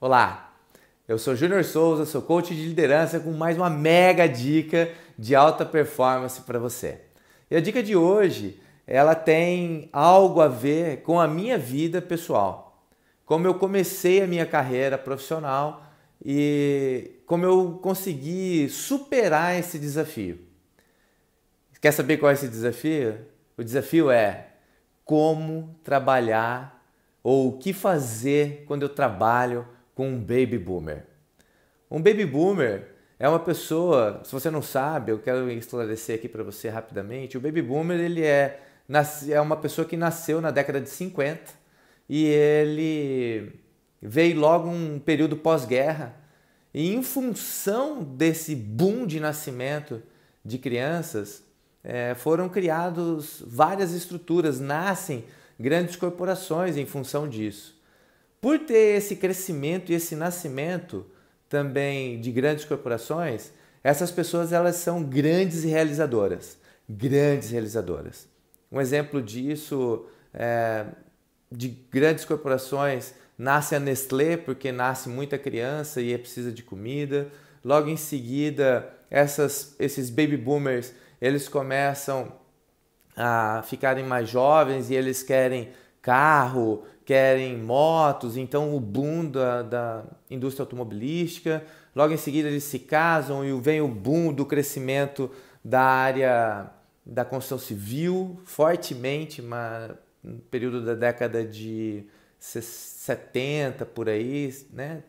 Olá, eu sou Júnior Souza, sou coach de liderança com mais uma mega dica de alta performance para você. E a dica de hoje, ela tem algo a ver com a minha vida pessoal. Como eu comecei a minha carreira profissional e como eu consegui superar esse desafio. Quer saber qual é esse desafio? O desafio é como trabalhar ou o que fazer quando eu trabalho com um baby boomer. Um baby boomer é uma pessoa, se você não sabe, eu quero esclarecer aqui para você rapidamente. O baby boomer ele é, é uma pessoa que nasceu na década de 50 e ele veio logo um período pós-guerra. E em função desse boom de nascimento de crianças, é, foram criados várias estruturas, nascem grandes corporações em função disso. Por ter esse crescimento e esse nascimento também de grandes corporações, essas pessoas elas são grandes realizadoras, grandes realizadoras. Um exemplo disso é, de grandes corporações nasce a Nestlé porque nasce muita criança e é precisa de comida. Logo em seguida, essas, esses baby boomers eles começam a ficarem mais jovens e eles querem carro querem motos, então o boom da, da indústria automobilística. Logo em seguida eles se casam e vem o boom do crescimento da área da construção civil, fortemente, no período da década de 70 por aí, né?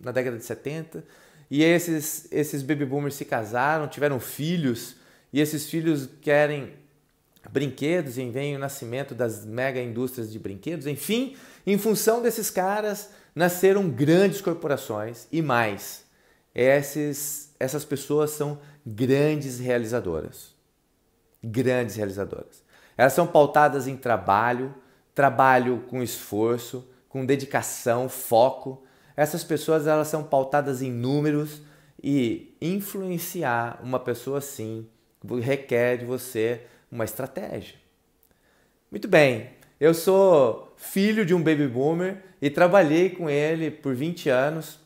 Na década de 70. E esses, esses baby boomers se casaram, tiveram filhos, e esses filhos querem brinquedos, e vem o nascimento das mega indústrias de brinquedos, enfim, em função desses caras nasceram grandes corporações e mais. Esses, essas pessoas são grandes realizadoras. Grandes realizadoras. Elas são pautadas em trabalho, trabalho com esforço, com dedicação, foco. Essas pessoas elas são pautadas em números e influenciar uma pessoa assim requer de você uma estratégia. Muito bem, eu sou filho de um baby boomer e trabalhei com ele por 20 anos.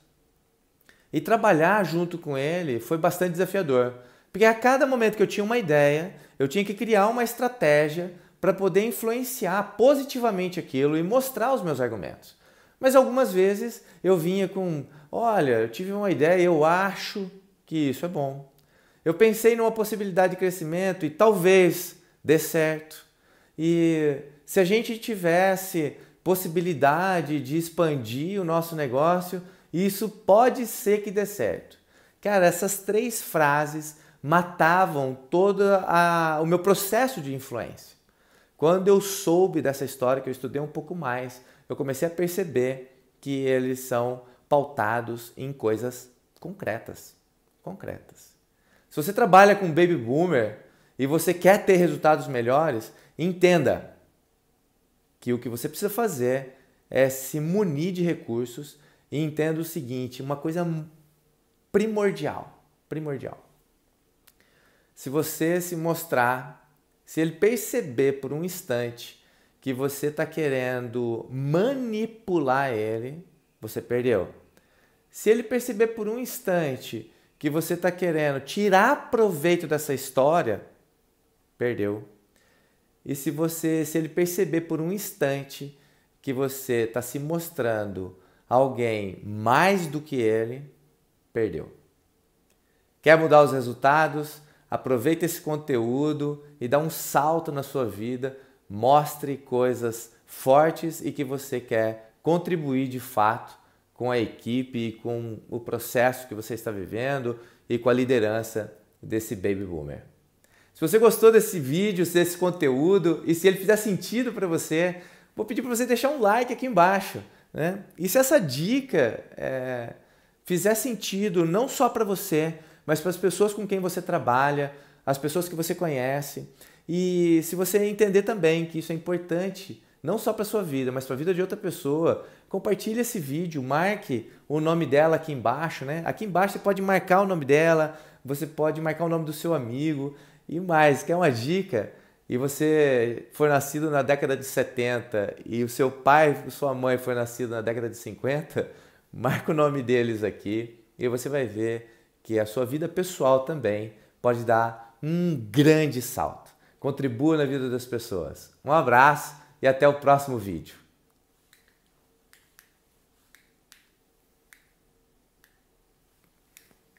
E trabalhar junto com ele foi bastante desafiador, porque a cada momento que eu tinha uma ideia, eu tinha que criar uma estratégia para poder influenciar positivamente aquilo e mostrar os meus argumentos. Mas algumas vezes eu vinha com: olha, eu tive uma ideia, eu acho que isso é bom. Eu pensei numa possibilidade de crescimento e talvez dê certo. E se a gente tivesse possibilidade de expandir o nosso negócio, isso pode ser que dê certo. Cara, essas três frases matavam todo a, o meu processo de influência. Quando eu soube dessa história, que eu estudei um pouco mais, eu comecei a perceber que eles são pautados em coisas concretas. Concretas. Se você trabalha com baby boomer e você quer ter resultados melhores, entenda que o que você precisa fazer é se munir de recursos e entenda o seguinte, uma coisa primordial, primordial. Se você se mostrar, se ele perceber por um instante que você está querendo manipular ele, você perdeu. Se ele perceber por um instante que você está querendo tirar proveito dessa história, perdeu. E se você, se ele perceber por um instante que você está se mostrando alguém mais do que ele, perdeu. Quer mudar os resultados? Aproveita esse conteúdo e dá um salto na sua vida. Mostre coisas fortes e que você quer contribuir de fato com a equipe, com o processo que você está vivendo e com a liderança desse baby boomer. Se você gostou desse vídeo, desse conteúdo e se ele fizer sentido para você, vou pedir para você deixar um like aqui embaixo. Né? E se essa dica é, fizer sentido não só para você, mas para as pessoas com quem você trabalha, as pessoas que você conhece, e se você entender também que isso é importante, não só para a sua vida, mas para a vida de outra pessoa, compartilhe esse vídeo, marque o nome dela aqui embaixo, né? Aqui embaixo você pode marcar o nome dela, você pode marcar o nome do seu amigo e mais. Quer uma dica? E você foi nascido na década de 70 e o seu pai, sua mãe foi nascido na década de 50, marca o nome deles aqui e você vai ver que a sua vida pessoal também pode dar um grande salto. Contribua na vida das pessoas. Um abraço e até o próximo vídeo.